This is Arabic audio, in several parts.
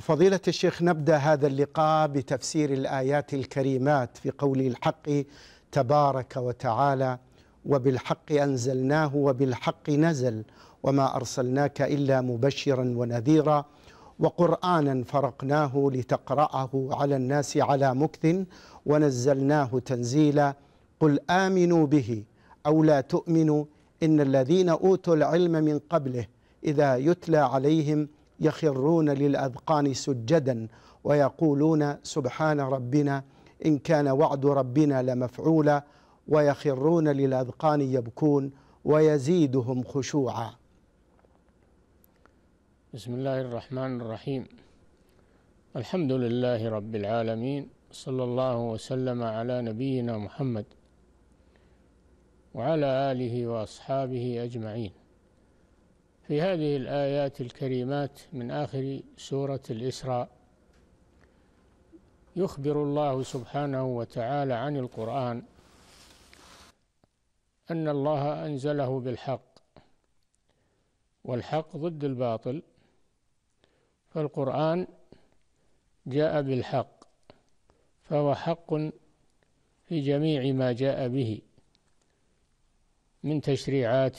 فضيلة الشيخ نبدأ هذا اللقاء بتفسير الآيات الكريمات في قول الحق تبارك وتعالى وبالحق أنزلناه وبالحق نزل وما أرسلناك إلا مبشرا ونذيرا وقرآنا فرقناه لتقرأه على الناس على مكث ونزلناه تنزيلا قل آمنوا به أو لا تؤمنوا إن الذين أوتوا العلم من قبله إذا يتلى عليهم يخرون للأذقان سجدا ويقولون سبحان ربنا إن كان وعد ربنا لمفعولا ويخرون للأذقان يبكون ويزيدهم خشوعا بسم الله الرحمن الرحيم الحمد لله رب العالمين صلى الله وسلم على نبينا محمد وعلى آله وأصحابه أجمعين في هذه الآيات الكريمات من آخر سورة الإسراء يخبر الله سبحانه وتعالى عن القرآن أن الله أنزله بالحق والحق ضد الباطل فالقرآن جاء بالحق فهو حق في جميع ما جاء به من تشريعات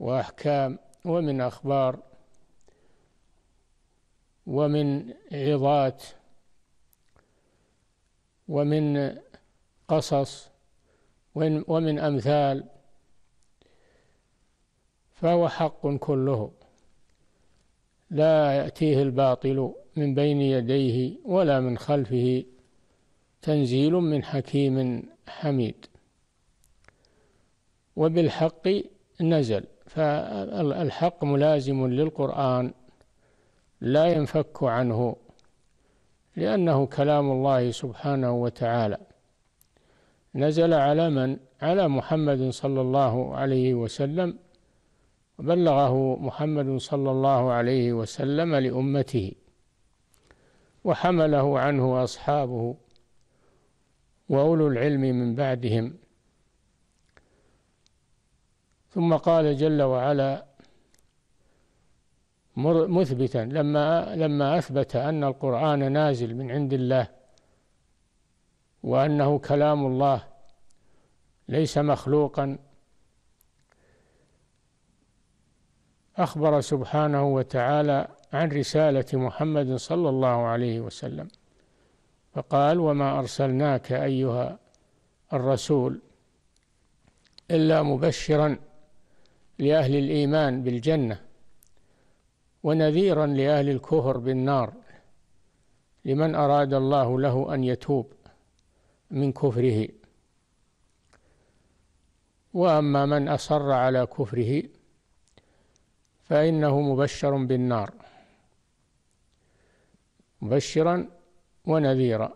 وأحكام ومن أخبار ومن عظات ومن قصص ومن أمثال فهو حق كله لا يأتيه الباطل من بين يديه ولا من خلفه تنزيل من حكيم حميد وبالحق نزل فالحق ملازم للقرآن لا ينفك عنه لأنه كلام الله سبحانه وتعالى نزل على من؟ على محمد صلى الله عليه وسلم وبلغه محمد صلى الله عليه وسلم لأمته وحمله عنه أصحابه وأولو العلم من بعدهم ثم قال جل وعلا مثبتا لما لما اثبت ان القران نازل من عند الله وانه كلام الله ليس مخلوقا اخبر سبحانه وتعالى عن رساله محمد صلى الله عليه وسلم فقال وما ارسلناك ايها الرسول الا مبشرا لأهل الإيمان بالجنة ونذيرا لأهل الكفر بالنار لمن أراد الله له أن يتوب من كفره وأما من أصر على كفره فإنه مبشر بالنار مبشرا ونذيرا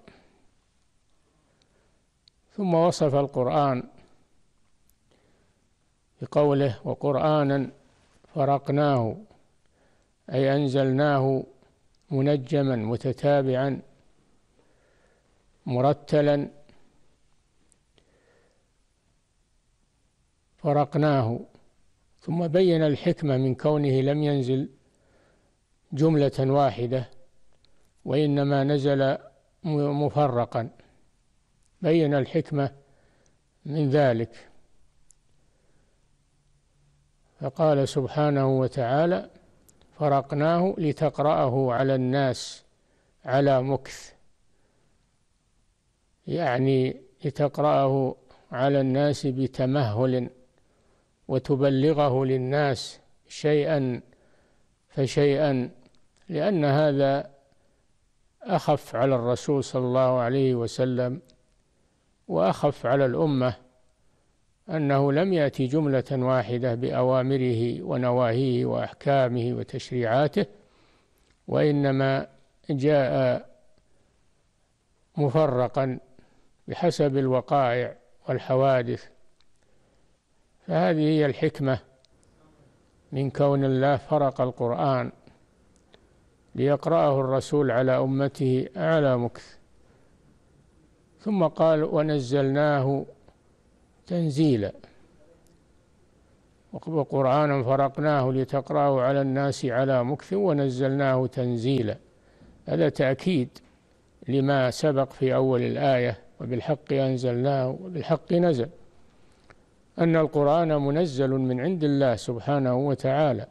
ثم وصف القرآن بقوله وقرآنا فرقناه أي أنزلناه منجما متتابعا مرتلا فرقناه ثم بين الحكمة من كونه لم ينزل جملة واحدة وإنما نزل مفرقا بين الحكمة من ذلك فقال سبحانه وتعالى فرقناه لتقرأه على الناس على مكث يعني لتقرأه على الناس بتمهل وتبلغه للناس شيئا فشيئا لأن هذا أخف على الرسول صلى الله عليه وسلم وأخف على الأمة أنه لم يأتي جملة واحدة بأوامره ونواهيه وأحكامه وتشريعاته وإنما جاء مفرقا بحسب الوقائع والحوادث فهذه هي الحكمة من كون الله فرق القرآن ليقرأه الرسول على أمته على مكث ثم قال ونزلناه تنزيلا وقرآنا فرقناه لتقرأه على الناس على مكث ونزلناه تنزيلا هذا تأكيد لما سبق في أول الآية وبالحق أنزلناه وبالحق نزل أن القرآن منزل من عند الله سبحانه وتعالى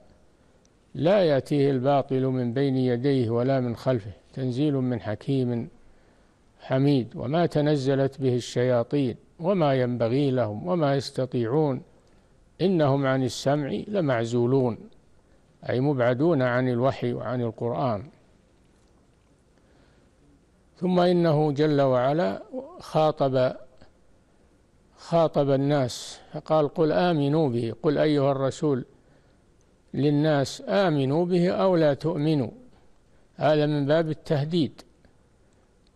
لا يأتيه الباطل من بين يديه ولا من خلفه تنزيل من حكيم حميد وما تنزلت به الشياطين وما ينبغي لهم وما يستطيعون إنهم عن السمع لمعزولون أي مبعدون عن الوحي وعن القرآن ثم إنه جل وعلا خاطب خاطب الناس فقال قل آمنوا به قل أيها الرسول للناس آمنوا به أو لا تؤمنوا هذا من باب التهديد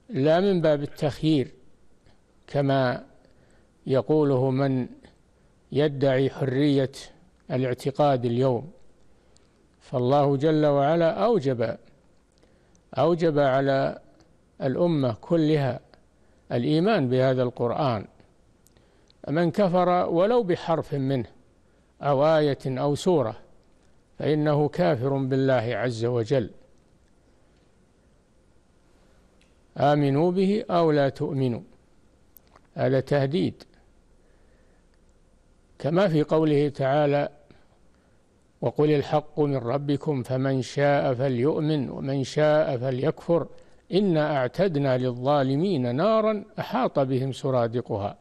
لا من باب التخيير كما يقوله من يدعي حرية الاعتقاد اليوم فالله جل وعلا أوجب أوجب على الأمة كلها الإيمان بهذا القرآن من كفر ولو بحرف منه أو آية أو سورة فإنه كافر بالله عز وجل آمنوا به أو لا تؤمنوا هذا تهديد كما في قوله تعالى وقل الحق من ربكم فمن شاء فليؤمن ومن شاء فليكفر انا اعتدنا للظالمين نارا احاط بهم سرادقها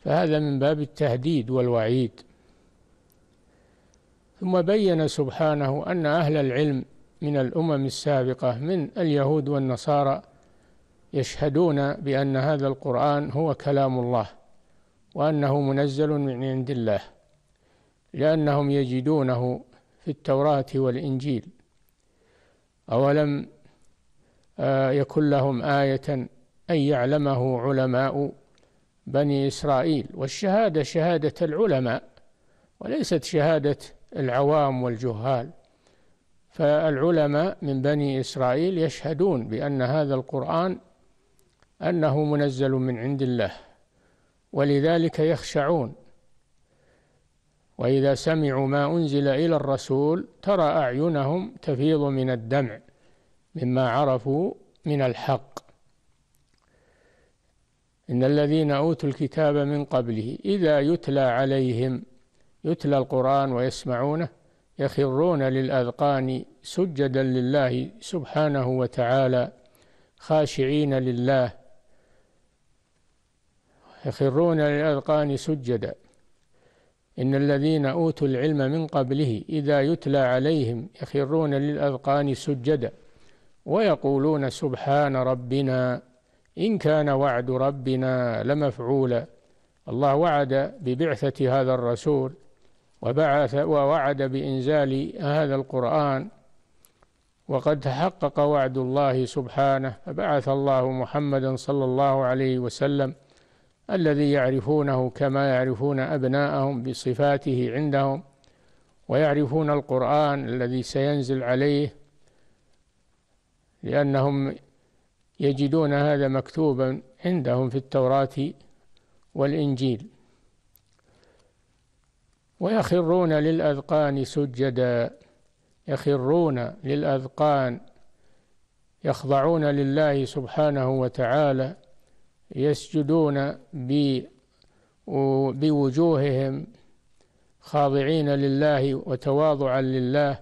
فهذا من باب التهديد والوعيد ثم بين سبحانه ان اهل العلم من الامم السابقه من اليهود والنصارى يشهدون بان هذا القران هو كلام الله وأنه منزل من عند الله لأنهم يجدونه في التوراة والإنجيل أولم آه، يكن لهم آية أن يعلمه علماء بني إسرائيل والشهادة شهادة العلماء وليست شهادة العوام والجهال فالعلماء من بني إسرائيل يشهدون بأن هذا القرآن أنه منزل من عند الله ولذلك يخشعون واذا سمعوا ما انزل الى الرسول ترى اعينهم تفيض من الدمع مما عرفوا من الحق ان الذين اوتوا الكتاب من قبله اذا يتلى عليهم يتلى القران ويسمعونه يخرون للاذقان سجدا لله سبحانه وتعالى خاشعين لله يخرون للأذقان سجدا إن الذين أوتوا العلم من قبله إذا يتلى عليهم يخرون للأذقان سجدا ويقولون سبحان ربنا إن كان وعد ربنا لمفعولا الله وعد ببعثة هذا الرسول وبعث ووعد بإنزال هذا القرآن وقد تحقق وعد الله سبحانه فبعث الله محمدا صلى الله عليه وسلم الذي يعرفونه كما يعرفون أبناءهم بصفاته عندهم ويعرفون القرآن الذي سينزل عليه لأنهم يجدون هذا مكتوبا عندهم في التوراة والإنجيل ويخرون للأذقان سجدا يخرون للأذقان يخضعون لله سبحانه وتعالى يسجدون بوجوههم خاضعين لله وتواضعا لله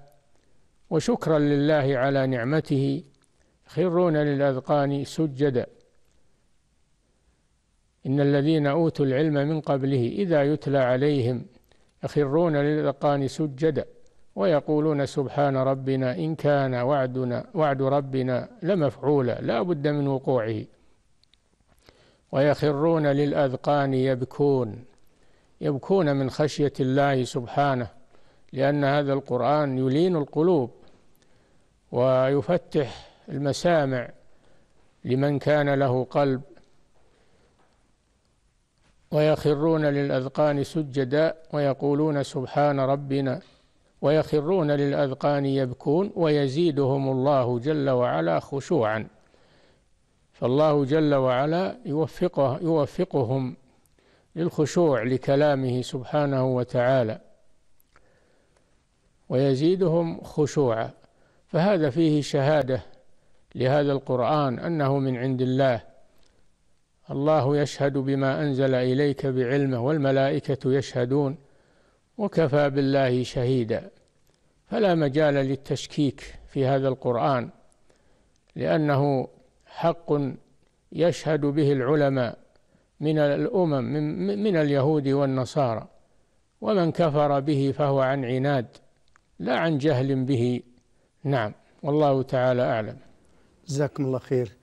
وشكرا لله على نعمته يخرون للأذقان سجدا إن الذين أوتوا العلم من قبله إذا يتلى عليهم يخرون للأذقان سجدا ويقولون سبحان ربنا إن كان وعدنا وعد ربنا لمفعولا لا بد من وقوعه ويخرون للأذقان يبكون يبكون من خشية الله سبحانه لأن هذا القرآن يلين القلوب ويفتح المسامع لمن كان له قلب ويخرون للأذقان سجدا ويقولون سبحان ربنا ويخرون للأذقان يبكون ويزيدهم الله جل وعلا خشوعا فالله جل وعلا يوفقه يوفقهم للخشوع لكلامه سبحانه وتعالى ويزيدهم خشوعا فهذا فيه شهاده لهذا القران انه من عند الله الله يشهد بما انزل اليك بعلمه والملائكه يشهدون وكفى بالله شهيدا فلا مجال للتشكيك في هذا القران لانه حق يشهد به العلماء من الأمم من, اليهود والنصارى ومن كفر به فهو عن عناد لا عن جهل به نعم والله تعالى أعلم جزاكم الله خير